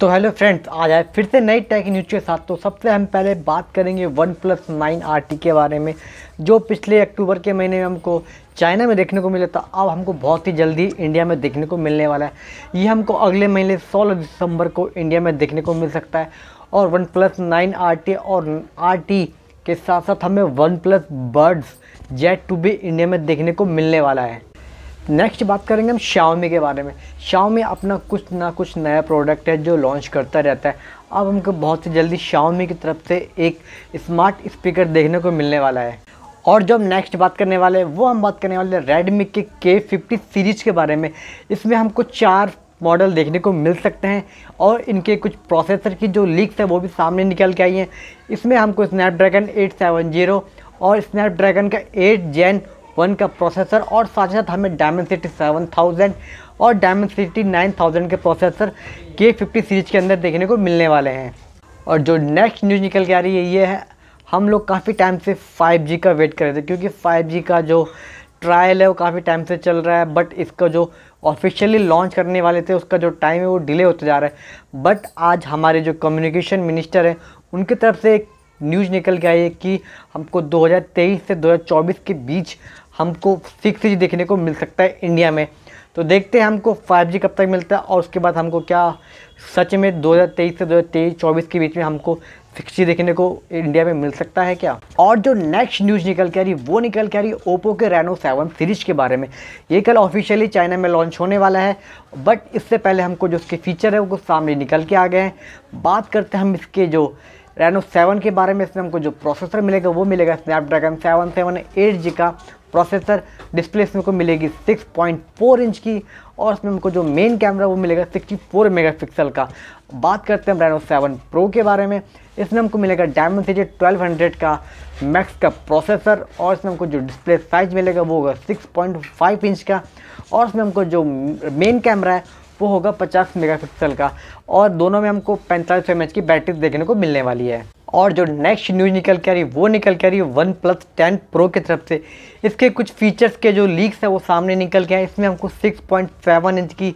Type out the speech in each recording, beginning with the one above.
तो hello friends आ जाए फिर से नई टेक न्यूज के साथ तो सबसे हम पहले बात करेंगे OnePlus nine R T के बारे में जो पिछले अक्टूबर के महीने में हमको चाइना में देखने को मिला था अब हमको बहुत ही जल्दी इंडिया में देखने को मिलने वाला है ये हमको अगले महीने 16 दिसंबर को इंडिया में देखने को मिल सकता है और OnePlus nine R T और आर टी के साथ साथ हमें OnePlus birds jet two भी इंडिया में देखने को मिलने वाला है नेक्स्ट बात करेंगे हम शाओमी के बारे में शाओमी अपना कुछ ना कुछ नया प्रोडक्ट है जो लॉन्च करता रहता है अब हमको बहुत ही जल्दी शाओमी की तरफ से एक स्मार्ट स्पीकर देखने को मिलने वाला है और जो हम नेक्स्ट बात करने वाले हैं वो हम बात करने वाले हैं रेडमी के के फिफ्टी सीरीज के बारे में इसमें हमको चार मॉडल देखने को मिल सकते हैं और इनके कुछ प्रोसेसर की जो लीक्स है वो भी सामने निकल के आई हैं इसमें हमको स्नैपड्रैगन एट सेवन जीरो और स्नैपड्रैगन का एट जैन वन का प्रोसेसर और साथ ही साथ हमें डायमंड सिटी सेवन थाउजेंड और डायमंड सिटी नाइन थाउजेंड के प्रोसेसर के फिफ्टी सीरीज के अंदर देखने को मिलने वाले हैं और जो नेक्स्ट न्यूज़ निकल के आ रही है ये है हम लोग काफ़ी टाइम से 5G का वेट कर रहे थे क्योंकि 5G का जो ट्रायल है वो काफ़ी टाइम से चल रहा है बट इसका जो ऑफिशियली लॉन्च करने वाले थे उसका जो टाइम है वो डिले होता जा रहा है बट आज हमारे जो कम्युनिकेशन मिनिस्टर हैं उनकी तरफ से एक न्यूज़ निकल के आई है कि हमको 2023 से 2024 के बीच हमको सिक्स जी देखने को मिल सकता है इंडिया में तो देखते हैं हमको फाइव जी कब तक मिलता है और उसके बाद हमको क्या सच में 2023 से 2023-24 के बीच में हमको सिक्स जी देखने को इंडिया में मिल सकता है क्या और जो नेक्स्ट न्यूज़ निकल के आ रही वो निकल के आ रही ओप्पो के रेनो सेवन सीरीज के बारे में ये कल ऑफिशियली चाइना में लॉन्च होने वाला है बट इससे पहले हमको जो उसके फीचर है वो सामने निकल के आ गए हैं बात करते हैं हम इसके जो रेनो सेवन के बारे में इसमें हमको जो प्रोसेसर मिलेगा वो मिलेगा Snapdragon seven seven eight G का प्रोसेसर डिस्प्ले इसमें को मिलेगी 6.4 इंच की और इसमें हमको जो मेन कैमरा वो मिलेगा 64 मेगापिक्सल का बात करते हैं रेनो सेवन प्रो के बारे में इसमें हमको मिलेगा डायमंड सीजे ट्वेल्व का मैक्स का प्रोसेसर और इसमें हमको जो डिस्प्ले साइज मिलेगा वो होगा 6.5 इंच का और इसमें हमको जो मेन कैमरा है वो होगा 50 मेगापिक्सल का और दोनों में हमको पैंतालीस एम की बैटरी देखने को मिलने वाली है और जो नेक्स्ट न्यूज़ निकल के आ रही है वो निकल के आ रही है वन प्लस टेन प्रो की तरफ से इसके कुछ फीचर्स के जो लीक्स हैं वो सामने निकल के आए इसमें हमको 6.7 इंच की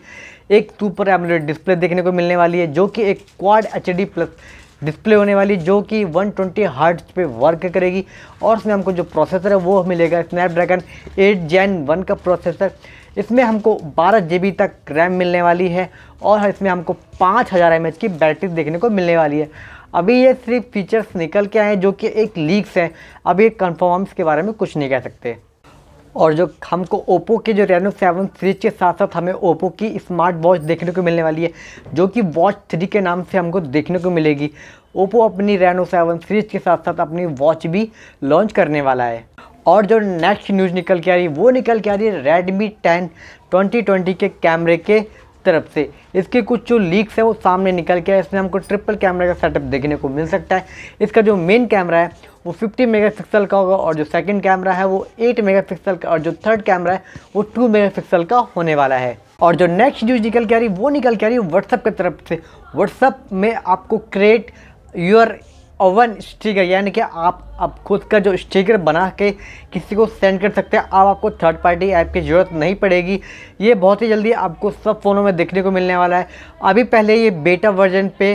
एक सुपर एमलेट डिस्प्ले देखने को मिलने वाली है जो कि एक क्वाड एच प्लस डिस्प्ले होने वाली जो कि 120 ट्वेंटी हार्ट पे वर्क करेगी और उसमें हमको जो प्रोसेसर है वो मिलेगा स्नैपड्रैगन 8 जैन 1 का प्रोसेसर इसमें हमको बारह जी तक रैम मिलने वाली है और इसमें हमको पाँच हज़ार एम की बैटरी देखने को मिलने वाली है अभी ये सिर्फ फीचर्स निकल के आए हैं जो कि एक लीक्स है अभी कन्फर्म्स के बारे में कुछ नहीं कह सकते और जो हमको ओप्पो के जो रेनो सेवन सीरीज के साथ साथ हमें ओप्पो की स्मार्ट वॉच देखने को मिलने वाली है जो कि वॉच थ्री के नाम से हमको देखने को मिलेगी ओप्पो अपनी रेनो सेवन सीरीज के साथ साथ अपनी वॉच भी लॉन्च करने वाला है और जो नेक्स्ट न्यूज़ निकल के आ रही है वो निकल के आ रही है रेडमी टेन ट्वेंटी ट्वेंटी के कैमरे के तरफ से इसके कुछ जो लीक्स हैं वो सामने निकल के आए इसमें हमको ट्रिपल कैमरा का सेटअप देखने को मिल सकता है इसका जो मेन कैमरा है वो 50 मेगापिक्सल का होगा और जो सेकंड कैमरा है वो 8 मेगापिक्सल का और जो थर्ड कैमरा है वो 2 मेगापिक्सल का होने वाला है और जो नेक्स्ट न्यूज निकल के आ रही है वो निकल के आ रही है व्हाट्सअप की तरफ से व्हाट्सअप में आपको क्रिएट योर ओवन स्टिकर यानी कि आप अब खुद का जो स्टिकर बना के किसी को सेंड कर सकते हैं अब आपको थर्ड पार्टी ऐप की ज़रूरत नहीं पड़ेगी ये बहुत ही जल्दी आपको सब फ़ोनों में देखने को मिलने वाला है अभी पहले ये बेटा वर्जन पे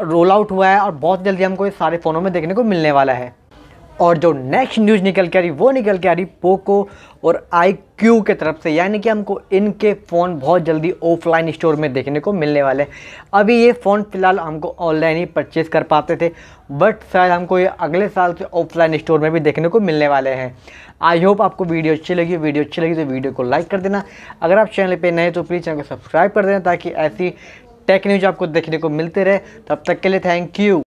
रोल आउट हुआ है और बहुत जल्दी हमको ये सारे फ़ोनों में देखने को मिलने वाला है और जो नेक्स्ट न्यूज़ निकल के आ रही वो निकल के आ रही पोको और आई क्यू के तरफ से यानी कि हमको इनके फ़ोन बहुत जल्दी ऑफलाइन स्टोर में देखने को मिलने वाले हैं अभी ये फ़ोन फ़िलहाल हमको ऑनलाइन ही परचेज़ कर पाते थे बट शायद हमको ये अगले साल से ऑफलाइन स्टोर में भी देखने को मिलने वाले हैं आई होप आपको वीडियो अच्छी लगी वीडियो अच्छी लगी तो वीडियो को लाइक कर देना अगर आप चैनल पर नए तो प्लीज़ चैनल को सब्सक्राइब कर देना ताकि ऐसी टेक न्यूज आपको देखने को मिलते रहे तब तक के लिए थैंक यू